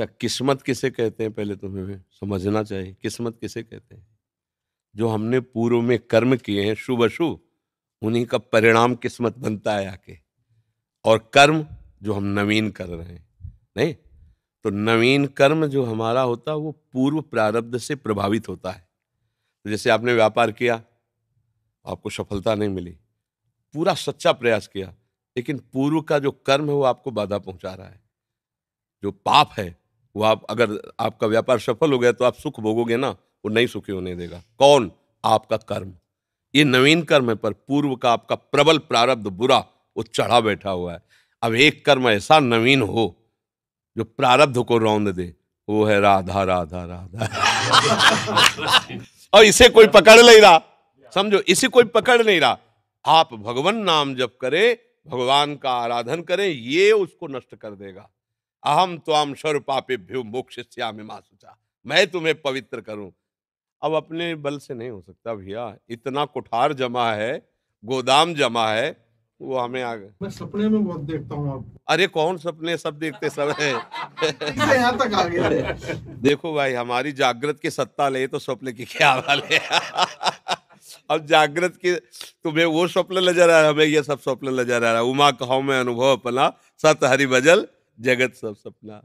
अच्छा किस्मत किसे कहते हैं पहले तुम्हें समझना चाहिए किस्मत किसे कहते हैं जो हमने पूर्व में कर्म किए हैं शुभ अशुभ उन्हीं का परिणाम किस्मत बनता है आके और कर्म जो हम नवीन कर रहे हैं नहीं तो नवीन कर्म जो हमारा होता है वो पूर्व प्रारब्ध से प्रभावित होता है तो जैसे आपने व्यापार किया आपको सफलता नहीं मिली पूरा सच्चा प्रयास किया लेकिन पूर्व का जो कर्म है वो आपको बाधा पहुंचा रहा है जो पाप है वो आप अगर आपका व्यापार सफल हो गया तो आप सुख भोगोगे ना वो नहीं सुखी होने देगा कौन आपका कर्म ये नवीन कर्म है पर पूर्व का आपका प्रबल प्रारब्ध बुरा वो चढ़ा बैठा हुआ है अब एक कर्म ऐसा नवीन हो जो प्रारब्ध को रौंद दे वो है राधा राधा राधा और इसे कोई पकड़ नहीं रहा समझो इसे कोई पकड़ नहीं रहा आप भगवान नाम जप करें भगवान का आराधन करें ये उसको नष्ट कर देगा अहम त्वाम स्वर पापेभ्यो मोक्ष श्याम मासुचा मैं तुम्हें पवित्र करूं अब अपने बल से नहीं हो सकता भैया इतना कुठार जमा है गोदाम जमा है वो हमें आ गए मैं सपने में बहुत देखता हूँ आपको अरे कौन सपने सब देखते सब है यहाँ तक आ गया देखो भाई हमारी जागृत की सत्ता ले तो सपने की क्या है अब जागृत के तुम्हें वो स्वप्न नजर आ रहा है हमें ये सब स्वप्न नजर आ रहा है उमा कहो मैं अनुभव अपना सत हरि बजल जगत सब सपना